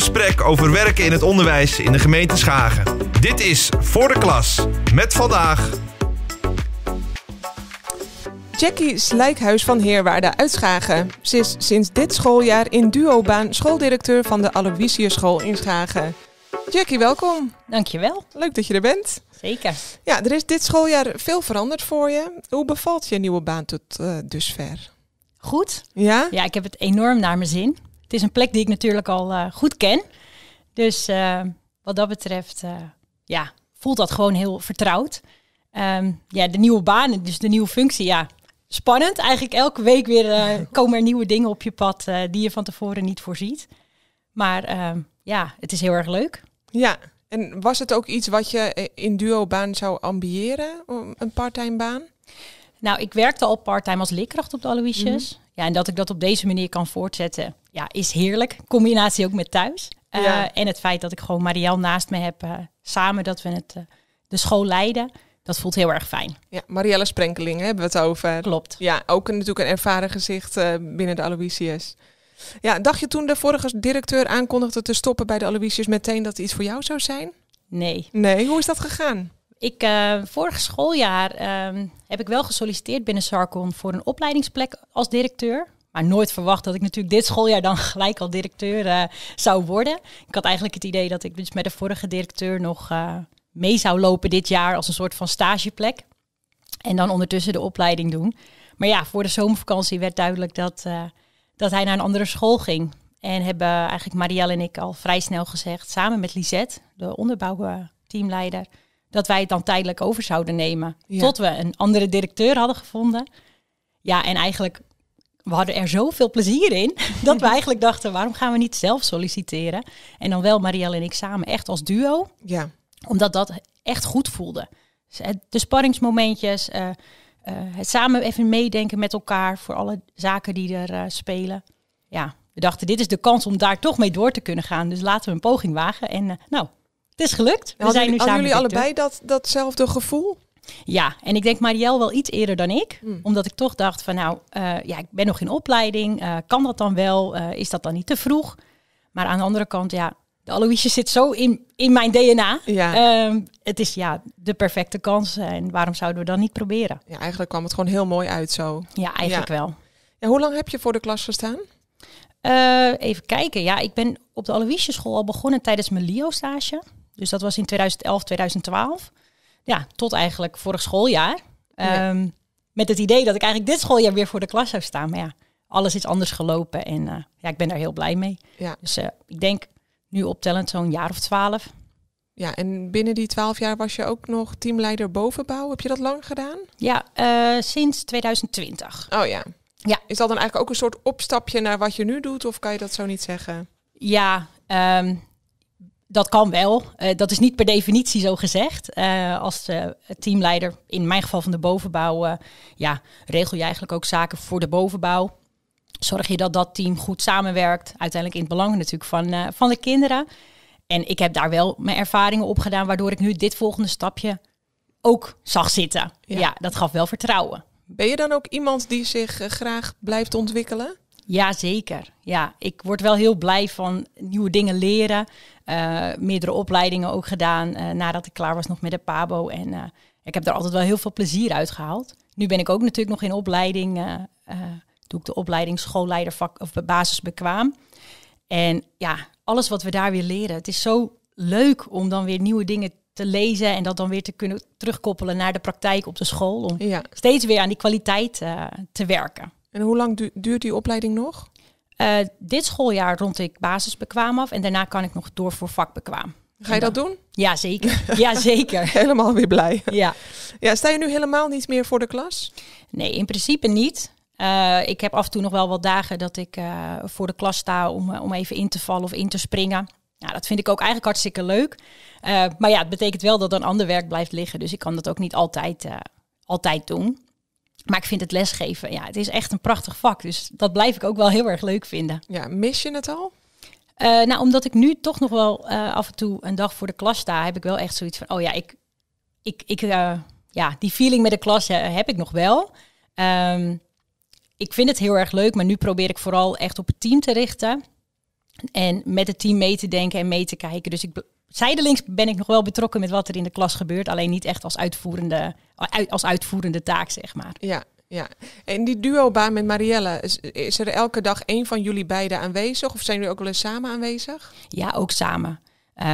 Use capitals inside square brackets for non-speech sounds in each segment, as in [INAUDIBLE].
gesprek over werken in het onderwijs in de gemeente Schagen. Dit is Voor de Klas met vandaag. Jackie Slijkhuis van Heerwaarde uit Schagen. Ze is sinds dit schooljaar in duo baan schooldirecteur van de Aloysiusschool in Schagen. Jackie, welkom. Dankjewel. Leuk dat je er bent. Zeker. Ja, er is dit schooljaar veel veranderd voor je. Hoe bevalt je nieuwe baan tot uh, dusver? Goed. Ja? Ja, ik heb het enorm naar mijn zin het is een plek die ik natuurlijk al eh, goed ken. Dus eh, wat dat betreft, eh, ja, voelt dat gewoon heel vertrouwd. Ehm, ja, de nieuwe banen, dus de nieuwe functie, ja, spannend. Eigenlijk elke week weer [LAUGHS] komen er nieuwe dingen op je pad die je van tevoren niet voorziet. Maar ehm, ja, het is heel erg leuk. Ja, en was het ook iets wat je in duo-baan zou ambiëren, een parttime baan? Nou, ik werkte al parttime als leerkracht op de Aloysius. Mhm. Ja, en dat ik dat op deze manier kan voortzetten, ja, is heerlijk. Combinatie ook met thuis. Eh, en het feit dat ik gewoon Marielle naast me heb, eh, samen dat we het, eh, de school leiden, dat voelt heel erg fijn. Ja, Marielle Sprenkeling hebben we het over. Klopt. Ja, ook natuurlijk een ervaren gezicht binnen de Aloysius. Ja, dacht je toen de vorige directeur aankondigde te stoppen bij de Aloysius meteen dat het iets voor jou zou zijn? Nee. Nee, hoe is dat gegaan? Ik, vorig schooljaar ehm, heb ik wel gesolliciteerd binnen Sarcon voor een opleidingsplek als directeur maar nooit verwacht dat ik natuurlijk dit schooljaar dan gelijk al directeur eh, zou worden. Ik had eigenlijk het idee dat ik dus met de vorige directeur nog eh, mee zou lopen dit jaar als een soort van stageplek. En dan ondertussen de opleiding doen. Maar ja, voor de zomervakantie werd duidelijk dat, eh, dat hij naar een andere school ging. En hebben eigenlijk Marielle en ik al vrij snel gezegd, samen met Lisette, de onderbouwteamleider, dat wij het dan tijdelijk over zouden nemen. Tot we een andere directeur hadden gevonden. Ja, en eigenlijk we hadden er zoveel plezier in [LAUGHS] dat we eigenlijk dachten: waarom gaan we niet zelf solliciteren? En dan wel Marielle en ik samen, echt als duo. Ja. Omdat dat echt goed voelde. Dus, eh, de spanningsmomentjes eh, eh, het samen even meedenken met elkaar voor alle zaken die er spelen. Ja, we dachten: dit is de kans om daar toch mee door te kunnen gaan. Dus laten we een poging wagen. En nou, het is gelukt. We zijn nu samen. jullie allebei dat, datzelfde gevoel? Ja, en ik denk Marielle wel iets eerder dan ik. Hmm. Omdat ik toch dacht van nou, eh, ja, ik ben nog in opleiding. Eh, kan dat dan wel? Eh, is dat dan niet te vroeg? Maar aan de andere kant, ja, de Aloïsje zit zo in, in mijn DNA. Ja. Ehm, het is ja, de perfecte kans. En waarom zouden we dan niet proberen? Ja, eigenlijk kwam het gewoon heel mooi uit zo. Ja, eigenlijk wel. Ja, hoe lang heb je voor de klas gestaan? even kijken. Ja, ik ben op de Aloïsje school al begonnen tijdens mijn LIO-stage. Dus dat was in 2011, 2012 ja, tot eigenlijk vorig schooljaar. Ehm, met het idee dat ik eigenlijk dit schooljaar weer voor de klas zou staan. Maar ja, alles is anders gelopen en eh, ja, ik ben daar heel blij mee. Ja. Dus eh, ik denk nu optellend zo'n jaar of twaalf. Ja, en binnen die twaalf jaar was je ook nog teamleider bovenbouw. Heb je dat lang gedaan? Ja, eh, sinds 2020. Oh ja. ja. Is dat dan eigenlijk ook een soort opstapje naar wat je nu doet? Of kan je dat zo niet zeggen? Ja, ehm, dat kan wel. Eh, dat is niet per definitie zo gezegd. Eh, als eh, teamleider, in mijn geval van de bovenbouw, ja, regel je eigenlijk ook zaken voor de bovenbouw. Zorg je dat dat team goed samenwerkt. Uiteindelijk in het belang natuurlijk van, van de kinderen. En ik heb daar wel mijn ervaringen op gedaan, waardoor ik nu dit volgende stapje ook zag zitten. ja dat gaf wel vertrouwen. Ben je dan ook iemand die zich graag blijft ontwikkelen? Jazeker. Ja, ik word wel heel blij van nieuwe dingen leren. Eh, meerdere opleidingen ook gedaan eh, nadat ik klaar was nog met de PABO. En eh, ik heb er altijd wel heel veel plezier uit gehaald. Nu ben ik ook natuurlijk nog in opleiding. doe ik de opleiding schoolleider vak, of basisbekwaam. En ja, alles wat we daar weer leren. Het is zo leuk om dan weer nieuwe dingen te lezen en dat dan weer te kunnen terugkoppelen naar de praktijk op de school. Om steeds weer aan die kwaliteit te werken. En hoe lang duurt die opleiding nog? Eh, dit schooljaar rond ik basisbekwaam af en daarna kan ik nog door voor vakbekwaam. Ga je dat doen? Ja, zeker. Ja, [LAUGHS] zeker. helemaal weer blij. Ja. ja. Sta je nu helemaal niet meer voor de klas? Nee, in principe niet. Eh, ik heb af en toe nog wel wat dagen dat ik eh, voor de klas sta om, om even in te vallen of in te springen. Nou, dat vind ik ook eigenlijk hartstikke leuk. maar ja, het betekent wel dat een ander werk blijft liggen. Dus ik kan dat ook niet altijd, altijd doen. Maar ik vind het lesgeven, ja, het is echt een prachtig vak. Dus dat blijf ik ook wel heel erg leuk vinden. Ja, mis je het al? Eh, nou, omdat ik nu toch nog wel eh, af en toe een dag voor de klas sta, heb ik wel echt zoiets van, oh ja, ik, ik, ik eh, ja, die feeling met de klas heb ik nog wel. Ehm, ik vind het heel erg leuk, maar nu probeer ik vooral echt op het team te richten. En met het team mee te denken en mee te kijken. Dus ik zijdelings ben ik nog wel betrokken met wat er in de klas gebeurt, alleen niet echt als uitvoerende, als uitvoerende taak, zeg maar. Ja, ja, en die duo baan met Marielle, is, er elke dag één van jullie beiden aanwezig? Of zijn jullie ook wel eens samen aanwezig? Ja, ook samen.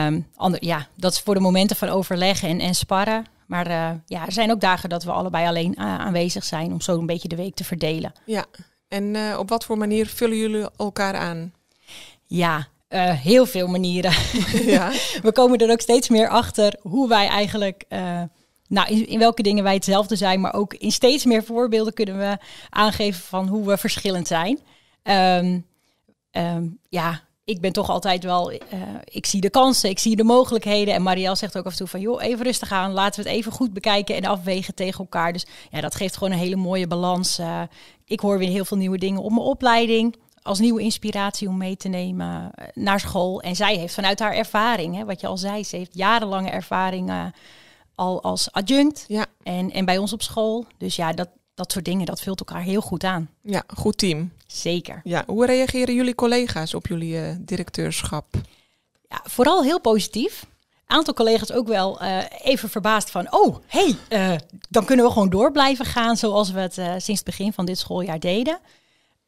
Um, ja, dat is voor de momenten van overleggen en, en sparren. Maar eh, ja, er zijn ook dagen dat we allebei alleen eh, aanwezig zijn om zo een beetje de week te verdelen. Ja, en eh, op wat voor manier vullen jullie elkaar aan? Ja, eh, heel veel manieren. [LAUGHS] [LAUGHS] Ja. we komen er ook steeds meer achter hoe wij eigenlijk. Eh, nou, in, welke dingen wij hetzelfde zijn, maar ook in steeds meer voorbeelden kunnen we aangeven van hoe we verschillend zijn. Ehm, ehm, ja, ik ben toch altijd wel, eh, ik zie de kansen, ik zie de mogelijkheden. En Marielle zegt ook af en toe van, joh, even rustig aan, laten we het even goed bekijken en afwegen tegen elkaar. Dus ja, dat geeft gewoon een hele mooie balans. ik hoor weer heel veel nieuwe dingen op mijn opleiding als nieuwe inspiratie om mee te nemen eh, naar school. En zij heeft vanuit haar ervaring, hè, wat je al zei, ze heeft jarenlange ervaring eh, al als adjunct ja. en, en bij ons op school. Dus ja, dat, dat soort dingen, dat vult elkaar heel goed aan. Ja, goed team. Zeker. Ja, hoe reageren jullie collega's op jullie eh, directeurschap? Ja, vooral heel positief aantal collega's ook wel even verbaasd van... oh, hey, dan kunnen we gewoon door blijven gaan... zoals we het sinds het begin van dit schooljaar deden.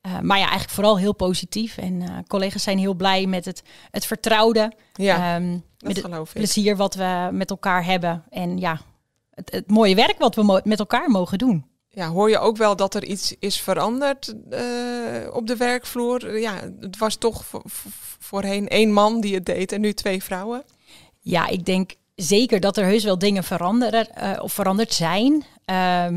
Eh, maar ja, eigenlijk vooral heel positief. En eh, collega's zijn heel blij met het, het vertrouwde. Ja, um, met het plezier wat we met elkaar hebben. En ja, het, het mooie werk wat we met elkaar mogen doen. Ja, hoor je ook wel dat er iets is veranderd eh, op de werkvloer? Ja, het was toch voorheen één man die het deed en nu twee vrouwen. Ja, ik denk zeker dat er heus wel dingen veranderen of veranderd zijn. Ehm,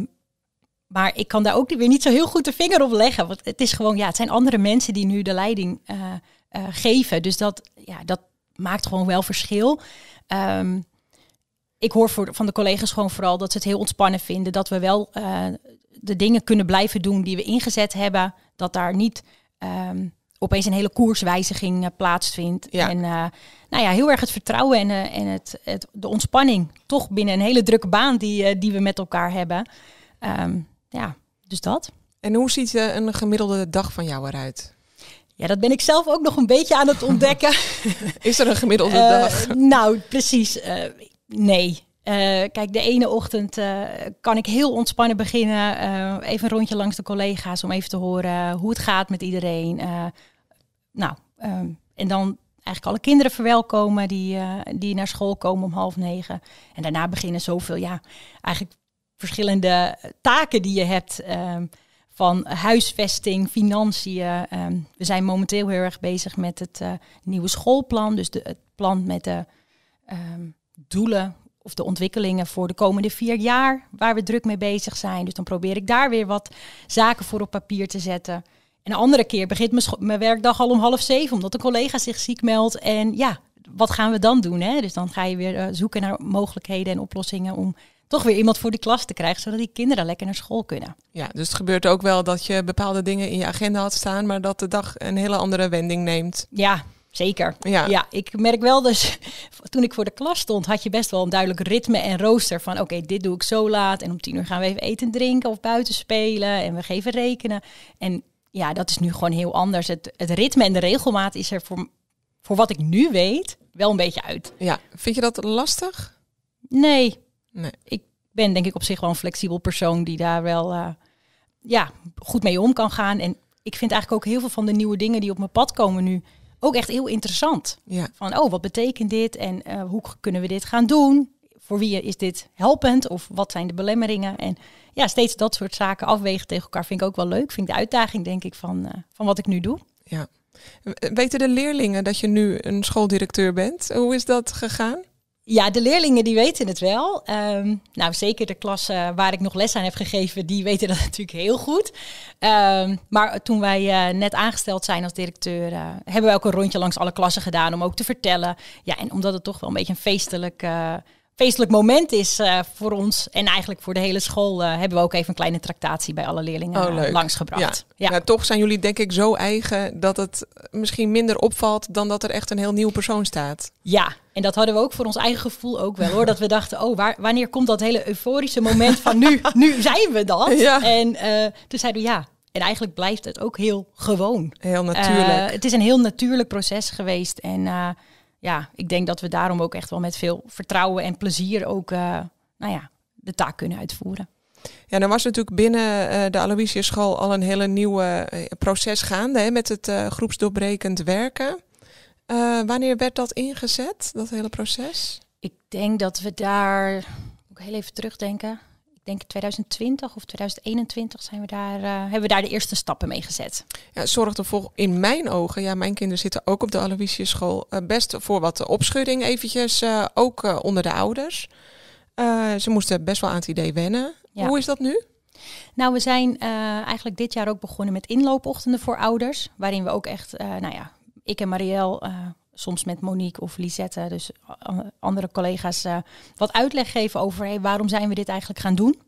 maar ik kan daar ook weer niet zo heel goed de vinger op leggen. Want het is gewoon, ja, het zijn andere mensen die nu de leiding eh, eh, geven. Dus dat, ja, dat maakt gewoon wel verschil. Ehm, ik hoor voor, van de collega's gewoon vooral dat ze het heel ontspannen vinden. Dat we wel eh, de dingen kunnen blijven doen die we ingezet hebben. Dat daar niet ehm, opeens een hele koerswijziging plaatsvindt. En nou ja, heel erg het vertrouwen en, en het, het, de ontspanning. Toch binnen een hele drukke baan die, die we met elkaar hebben. Um, ja, dus dat. En hoe ziet eh, een gemiddelde dag van jou eruit? Ja, dat ben ik zelf ook nog een beetje aan het ontdekken. [LAUGHS] Is er een gemiddelde eh, dag? Nou, precies. Eh, nee. kijk, de ene ochtend kan ik heel ontspannen beginnen. even een rondje langs de collega's om even te horen hoe het gaat met iedereen. nou, ehm, en dan eigenlijk alle kinderen verwelkomen die, die naar school komen om half negen. En daarna beginnen zoveel, ja, eigenlijk verschillende taken die je hebt. Ehm, van huisvesting, financiën. Ehm, we zijn momenteel heel erg bezig met het eh, nieuwe schoolplan. Dus de, het plan met de ehm, doelen of de ontwikkelingen voor de komende vier jaar. Waar we druk mee bezig zijn. Dus dan probeer ik daar weer wat zaken voor op papier te zetten. En een andere keer begint mijn, mijn werkdag al om half zeven, omdat een collega zich ziek meldt. En ja, wat gaan we dan doen? Hè? Dus dan ga je weer eh, zoeken naar mogelijkheden en oplossingen om toch weer iemand voor die klas te krijgen, zodat die kinderen lekker naar school kunnen. Ja, dus het gebeurt ook wel dat je bepaalde dingen in je agenda had staan, maar dat de dag een hele andere wending neemt. Ja, Zeker. Ja. ja. ik merk wel dus, [LAUGHS] toen ik voor de klas stond, had je best wel een duidelijk ritme en rooster van oké, dit doe ik zo laat en om tien uur gaan we even eten en drinken of buiten spelen en we geven rekenen. En ja, dat is nu gewoon heel anders. Het, het ritme en de regelmaat is er voor, voor wat ik nu weet wel een beetje uit. Ja, vind je dat lastig? Nee. nee. Ik ben denk ik op zich wel een flexibel persoon die daar wel eh, ja, goed mee om kan gaan. En ik vind eigenlijk ook heel veel van de nieuwe dingen die op mijn pad komen nu ook echt heel interessant. Van, oh, wat betekent dit en eh, hoe kunnen we dit gaan doen? Voor wie is dit helpend of wat zijn de belemmeringen? En ja, steeds dat soort zaken afwegen tegen elkaar vind ik ook wel leuk. Vind ik de uitdaging, denk ik, van, eh, van wat ik nu doe. Ja. Weten de leerlingen dat je nu een schooldirecteur bent? Hoe is dat gegaan? Ja, de leerlingen die weten het wel. Ehm, nou, zeker de klassen waar ik nog les aan heb gegeven, die weten dat [LAUGHS] natuurlijk heel goed. Ehm, maar toen wij eh, net aangesteld zijn als directeur, eh, hebben we ook een rondje langs alle klassen gedaan om ook te vertellen. Ja, en omdat het toch wel een beetje een feestelijk eh, feestelijk moment is eh, voor ons. En eigenlijk voor de hele school eh, hebben we ook even een kleine tractatie bij alle leerlingen oh, eh, langsgebracht. Ja. Ja. toch zijn jullie denk ik zo eigen dat het misschien minder opvalt dan dat er echt een heel nieuw persoon staat. Ja, en dat hadden we ook voor ons eigen gevoel ook wel hoor. Dat we dachten, oh, wanneer komt dat hele euforische moment van nu, [LAUGHS] nu zijn we dat? En toen zeiden we ja, en eigenlijk blijft het ook heel gewoon. Heel natuurlijk. het is een heel natuurlijk proces geweest. En ja, ik denk dat we daarom ook echt wel met veel vertrouwen en plezier ook eh, nou ja, de taak kunnen uitvoeren. Ja, dan was natuurlijk binnen eh, de Aloysius School al een hele nieuwe eh, proces gaande hè, met het groepsdoorbrekend werken. wanneer werd dat ingezet, dat hele proces? Ik denk dat we daar, ook heel even terugdenken, denk 2020 of 2021 zijn we daar, eh, hebben we daar de eerste stappen mee gezet. Ja, zorgt in mijn ogen, ja, mijn kinderen zitten ook op de Aloysius school, eh, best voor wat opschudding eventjes, eh, ook onder de ouders. ze moesten best wel aan het idee wennen. Hoe is dat nu? Nou, we zijn eigenlijk dit jaar ook begonnen met inloopochtenden voor ouders, waarin we ook echt, nou ja, ik en Marielle soms met Monique of Lisette, dus andere collega's, eh, wat uitleg geven over hey, waarom zijn we dit eigenlijk gaan doen.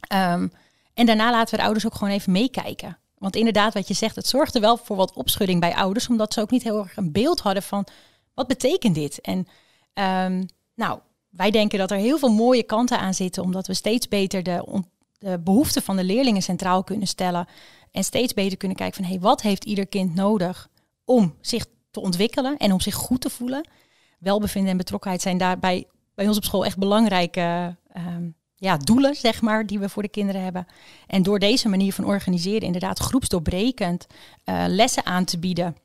Ehm, en daarna laten we de ouders ook gewoon even meekijken. Want inderdaad, wat je zegt, het zorgde wel voor wat opschudding bij ouders, omdat ze ook niet heel erg een beeld hadden van wat betekent dit? En ehm, nou, wij denken dat er heel veel mooie kanten aan zitten, omdat we steeds beter de, de behoeften van de leerlingen centraal kunnen stellen en steeds beter kunnen kijken van hey, wat heeft ieder kind nodig om zich te ontwikkelen en om zich goed te voelen. Welbevinden en betrokkenheid zijn daarbij bij ons op school echt belangrijke ehm, ja, doelen, zeg maar, die we voor de kinderen hebben. En door deze manier van organiseren, inderdaad groepsdoorbrekend eh, lessen aan te bieden,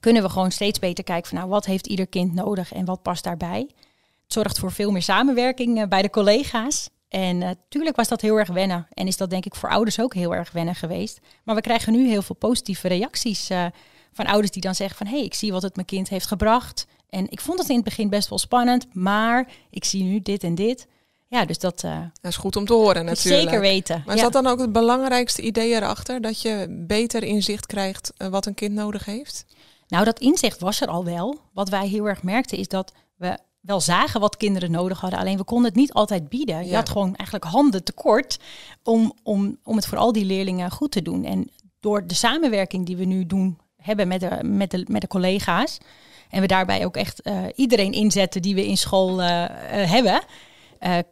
kunnen we gewoon steeds beter kijken van nou, wat heeft ieder kind nodig en wat past daarbij. Het zorgt voor veel meer samenwerking eh, bij de collega's. En natuurlijk eh, was dat heel erg wennen. En is dat denk ik voor ouders ook heel erg wennen geweest. Maar we krijgen nu heel veel positieve reacties van ouders die dan zeggen van hé, hey, ik zie wat het mijn kind heeft gebracht. En ik vond het in het begin best wel spannend, maar ik zie nu dit en dit. Ja, dus dat, eh, dat is goed om te horen natuurlijk. Zeker weten. Maar is dat dan ook het belangrijkste idee erachter? Dat je beter inzicht krijgt eh, wat een kind nodig heeft? Nou, dat inzicht was er al wel. Wat wij heel erg merkten is dat we wel zagen wat kinderen nodig hadden. Alleen we konden het niet altijd bieden. Je had gewoon eigenlijk handen tekort om, om, om het voor al die leerlingen goed te doen. En door de samenwerking die we nu doen hebben met de, met de, met de collega's. En we daarbij ook echt eh, iedereen inzetten die we in school eh, eh, hebben.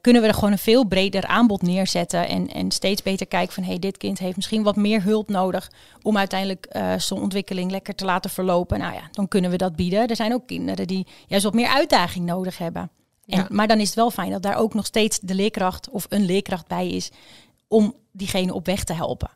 kunnen we er gewoon een veel breder aanbod neerzetten. En, en steeds beter kijken van hey, dit kind heeft misschien wat meer hulp nodig. om uiteindelijk zo'n ontwikkeling lekker te laten verlopen. Nou ja, dan kunnen we dat bieden. Er zijn ook kinderen die juist wat meer uitdaging nodig hebben. En, Maar dan is het wel fijn dat daar ook nog steeds de leerkracht of een leerkracht bij is om diegene op weg te helpen.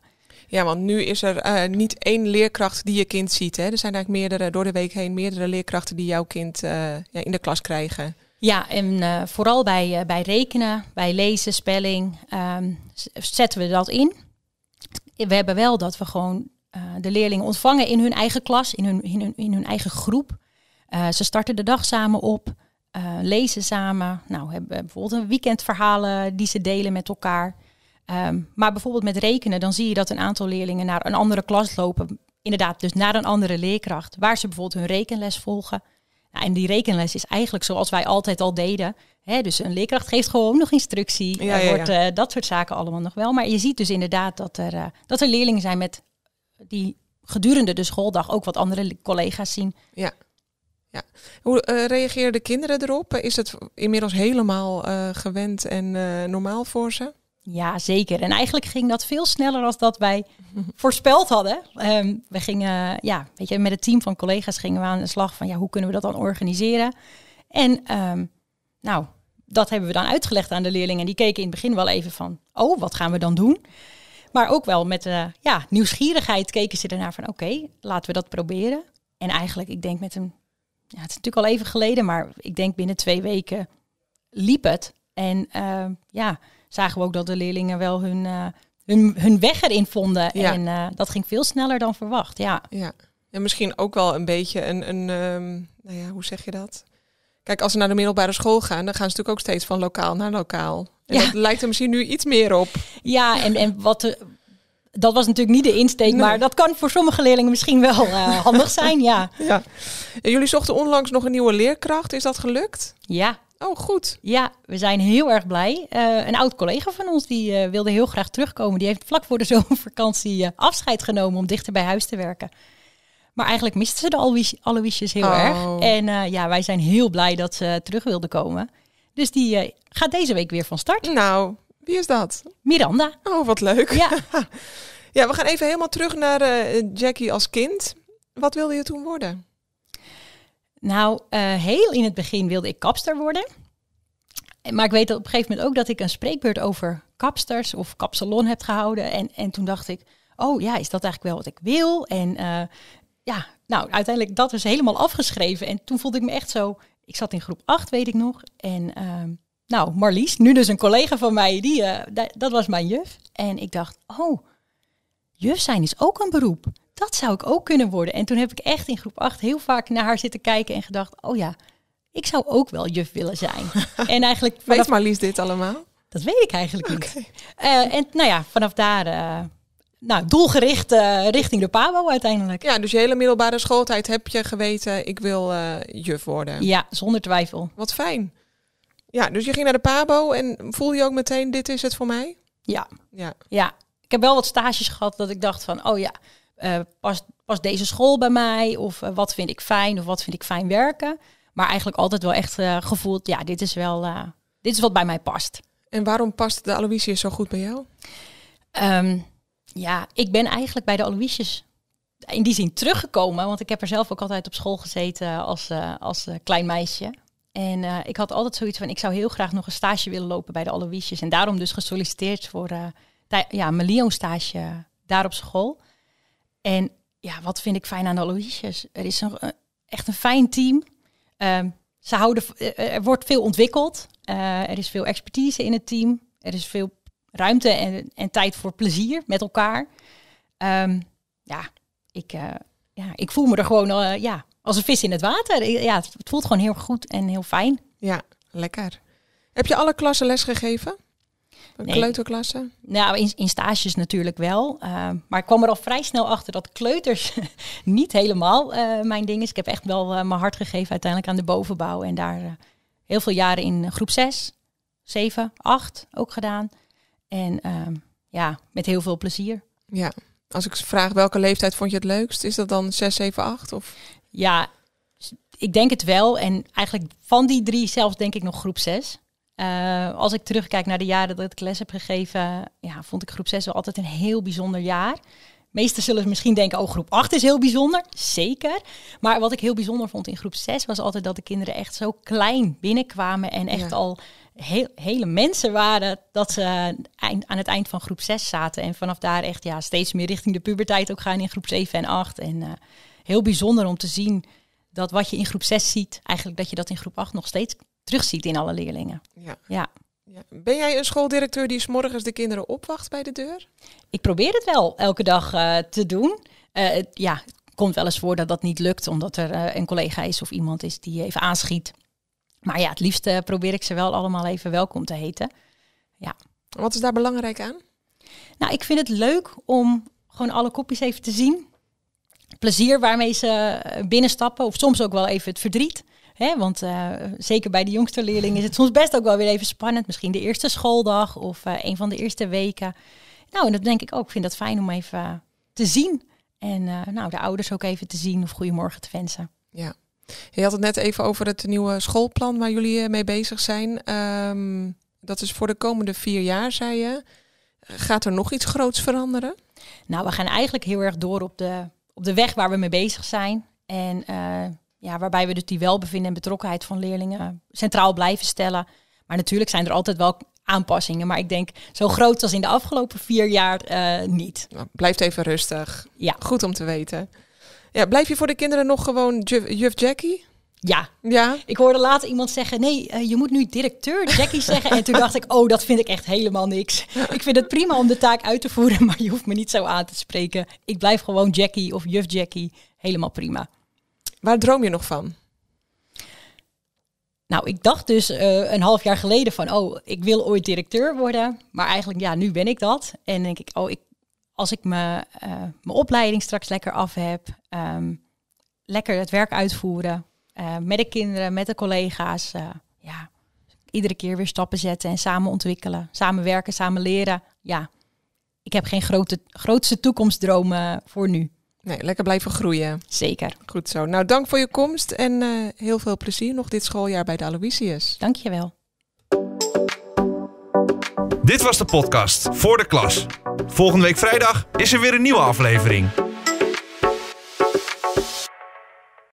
Ja, want nu is er eh, niet één leerkracht die je kind ziet. Hè? Er zijn eigenlijk meerdere, door de week heen meerdere leerkrachten die jouw kind eh, ja, in de klas krijgen. Ja, en eh, vooral bij, bij rekenen, bij lezen, spelling ehm, zetten we dat in. We hebben wel dat we gewoon de leerlingen ontvangen in hun eigen klas, in hun, in hun, in hun eigen groep. ze starten de dag samen op, lezen samen. Nou, hebben bijvoorbeeld een weekendverhalen die ze delen met elkaar. Ehm, maar bijvoorbeeld met rekenen, dan zie je dat een aantal leerlingen naar een andere klas lopen. Inderdaad, dus naar een andere leerkracht, waar ze bijvoorbeeld hun rekenles volgen. Nou, en die rekenles is eigenlijk zoals wij altijd al deden. Hè? Dus een leerkracht geeft gewoon nog instructie. Ja, Wordt, eh, dat soort zaken allemaal nog wel. Maar je ziet dus inderdaad dat er, eh, dat er leerlingen zijn met die gedurende de schooldag ook wat andere collega's zien. Ja. Ja. Hoe uh, reageren de kinderen erop? Is het inmiddels helemaal gewend en normaal voor ze? Ja, zeker. En eigenlijk ging dat veel sneller dan dat wij [LAUGHS] voorspeld hadden. Ehm, we gingen, ja, weet je, met het team van collega's gingen we aan de slag van, ja, hoe kunnen we dat dan organiseren? En ehm, nou, dat hebben we dan uitgelegd aan de leerlingen. Die keken in het begin wel even van, oh, wat gaan we dan doen? Maar ook wel met eh, ja, nieuwsgierigheid keken ze ernaar van, oké, laten we dat proberen. En eigenlijk, ik denk met een, ja, het is natuurlijk al even geleden, maar ik denk binnen twee weken liep het. En ehm, ja zagen we ook dat de leerlingen wel hun, eh, hun, hun, weg erin vonden. En eh, dat ging veel sneller dan verwacht. Ja. ja. En misschien ook wel een beetje een, een ehm, nou ja, hoe zeg je dat? Kijk, als ze naar de middelbare school gaan, dan gaan ze natuurlijk ook steeds van lokaal naar lokaal. En ja. dat lijkt er misschien nu iets meer op. Ja, en, en wat eh, dat was natuurlijk niet de insteek, maar dat kan voor sommige leerlingen misschien wel handig zijn, ja. [LAUGHS] ja. Jullie zochten onlangs nog een nieuwe leerkracht. Is dat gelukt? Ja, Oh, goed. Ja, we zijn heel erg blij. Eh, een oud collega van ons die eh, wilde heel graag terugkomen. Die heeft vlak voor de [LAUGHS] zomervakantie eh, afscheid genomen om dichter bij huis te werken. Maar eigenlijk misten ze de Alois heel oh. erg. En ja, wij zijn heel blij dat ze terug wilde komen. Dus die gaat deze week weer van start. Nou, wie is dat? Miranda. Oh, wat leuk. Ja, [LAUGHS] ja we gaan even helemaal terug naar Jackie als kind. Wat wilde je toen worden? Nou, eh, heel in het begin wilde ik kapster worden. Maar ik weet op een gegeven moment ook dat ik een spreekbeurt over kapsters of kapsalon heb gehouden. En, en toen dacht ik, oh ja, is dat eigenlijk wel wat ik wil? En eh, ja, nou, uiteindelijk dat is helemaal afgeschreven. En toen voelde ik me echt zo, ik zat in groep 8, weet ik nog. En ehm, nou, Marlies, nu dus een collega van mij, die, eh, dat was mijn juf. En ik dacht, oh, juf zijn is ook een beroep dat zou ik ook kunnen worden. En toen heb ik echt in groep 8 heel vaak naar haar zitten kijken en gedacht, oh ja, ik zou ook wel juf willen zijn. [LAUGHS] en eigenlijk... Vanaf... maar liefst dit allemaal? Dat weet ik eigenlijk niet. Eh, en nou ja, vanaf daar... Eh, nou, doelgericht eh, richting de PABO uiteindelijk. Ja, dus je hele middelbare schooltijd heb je geweten, ik wil juf worden. Ja, zonder twijfel. Wat fijn. Ja, dus je ging naar de PABO en voelde je ook meteen, dit is het voor mij? Ja. Ja. ja. Ik heb wel wat stages gehad dat ik dacht van, oh ja, uh, eh, past, past deze school bij mij? Of eh, wat vind ik fijn? Of wat vind ik fijn werken? Maar eigenlijk altijd wel echt eh, gevoeld, ja, dit is wel, dit is wat bij mij past. En waarom past de Aloysius zo goed bij jou? Ehm, ja, ik ben eigenlijk bij de Aloysius in die zin teruggekomen. Want ik heb er zelf ook altijd op school gezeten als, als klein meisje. En ik had altijd zoiets van, ik zou heel graag nog een stage willen lopen bij de Aloysius. En daarom dus gesolliciteerd voor uh, ja, mijn Lyon stage daar op school. En ja, wat vind ik fijn aan de Aloysius? Er is eh, echt een fijn team. Ehm, ze houden, eh, eh, er wordt veel ontwikkeld. er is veel expertise in het team. Er is veel ruimte en, en tijd voor plezier met elkaar. Ehm, ja, ik, ja, ik voel me er gewoon ja, als een vis in het water. Ja, het voelt gewoon heel goed en heel fijn. Ja, lekker. Heb je alle klassen lesgegeven? Nee. Kleuterklassen? Nou, in, in stages natuurlijk wel. Eh, maar ik kwam er al vrij snel achter dat kleuters [LAUGHS] niet helemaal eh, mijn ding is. Ik heb echt wel eh, mijn hart gegeven uiteindelijk aan de bovenbouw. En daar heel veel jaren in groep 6, 7, 8 ook gedaan. En ehm, ja, met heel veel plezier. Ja, als ik vraag welke leeftijd vond je het leukst, is dat dan 6, 7, 8? Of? Ja, ik denk het wel. En eigenlijk van die drie zelfs denk ik nog groep 6. Eh, als ik terugkijk naar de jaren dat ik les heb gegeven, ja, vond ik groep 6 wel altijd een heel bijzonder jaar. Meesten zullen misschien denken, oh groep 8 is heel bijzonder. Zeker. Maar wat ik heel bijzonder vond in groep 6 was altijd dat de kinderen echt zo klein binnenkwamen en echt al hele mensen waren dat ze aan het eind van groep 6 zaten. En vanaf daar echt ja, steeds meer richting de puberteit ook gaan in groep 7 en 8. En eh, heel bijzonder om te zien dat wat je in groep 6 ziet, eigenlijk dat je dat in groep 8 nog steeds terugziet in alle leerlingen. Ja. ja. Ben jij een schooldirecteur die s morgens de kinderen opwacht bij de deur? Ik probeer het wel elke dag eh, te doen. Eh, het, ja, komt wel eens voor dat dat niet lukt, omdat er eh, een collega is of iemand is die even aanschiet. Maar ja, het liefst probeer ik ze wel allemaal even welkom te heten. Ja. Wat is daar belangrijk aan? Nou, ik vind het leuk om gewoon alle kopjes even te zien. Plezier waarmee ze binnenstappen, of soms ook wel even het verdriet. Hè, want eh, zeker bij de jongste leerlingen is het soms best ook wel weer even spannend. Misschien de eerste schooldag of eh, een van de eerste weken. Nou, en dat denk ik ook. Ik vind dat fijn om even te zien. En eh, nou, de ouders ook even te zien of goedemorgen te wensen. Ja. Je had het net even over het nieuwe schoolplan waar jullie mee bezig zijn. Ehm, dat is voor de komende vier jaar, zei je. Gaat er nog iets groots veranderen? Nou, we gaan eigenlijk heel erg door op de, op de weg waar we mee bezig zijn. En ja, waarbij we dus die welbevinden en betrokkenheid van leerlingen eh, centraal blijven stellen. Maar natuurlijk zijn er altijd wel aanpassingen. Maar ik denk zo groot als in de afgelopen vier jaar eh, niet. Nou, Blijft even rustig. Ja. Goed om te weten. Ja, blijf je voor de kinderen nog gewoon juf, Jackie? Ja. ja. Ik hoorde later iemand zeggen: nee, eh, je moet nu directeur Jackie zeggen. En toen dacht ik: oh, dat vind ik echt helemaal niks. Ik vind het prima om de taak uit te voeren, maar je hoeft me niet zo aan te spreken. Ik blijf gewoon Jackie of Juf Jackie. Helemaal prima. Waar droom je nog van? Nou, ik dacht dus eh, een half jaar geleden van, oh, ik wil ooit directeur worden. Maar eigenlijk, ja, nu ben ik dat. En denk ik, oh, ik, als ik me, eh, mijn opleiding straks lekker af heb, ehm, lekker het werk uitvoeren eh, met de kinderen, met de collega's. ja, iedere keer weer stappen zetten en samen ontwikkelen, samen werken, samen leren. Ja, ik heb geen grote, grootste toekomstdromen voor nu. Nee, lekker blijven groeien. Zeker. Goed zo. Nou, dank voor je komst en eh, heel veel plezier nog dit schooljaar bij de Aloysius. Dank je wel. Dit was de podcast Voor de Klas. Volgende week vrijdag is er weer een nieuwe aflevering.